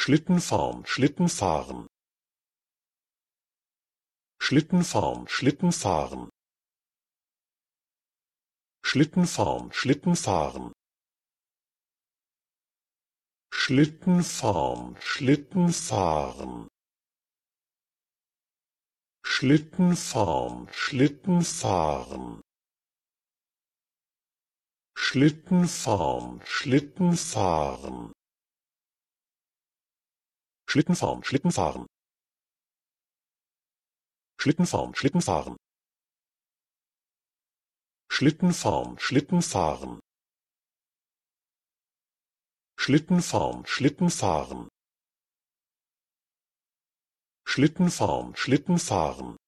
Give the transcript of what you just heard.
Schlittenfahren, Schlittenfahren. Schlittenfahren, Schlittenfahren. Schlittenfahren, Schlittenfahren. Schlittenfahren, Schlittenfahren. Schlittenfahren, Schlittenfahren. Schlittenfahren, Schlittenfahren. Schlittenfahren, Schlittenfahren. Schlittenfahren, Schlittenfahren. Schlittenfahren, Schlittenfahren. Schlittenfahren, Schlittenfahren. Schlittenfahren, Schlittenfahren.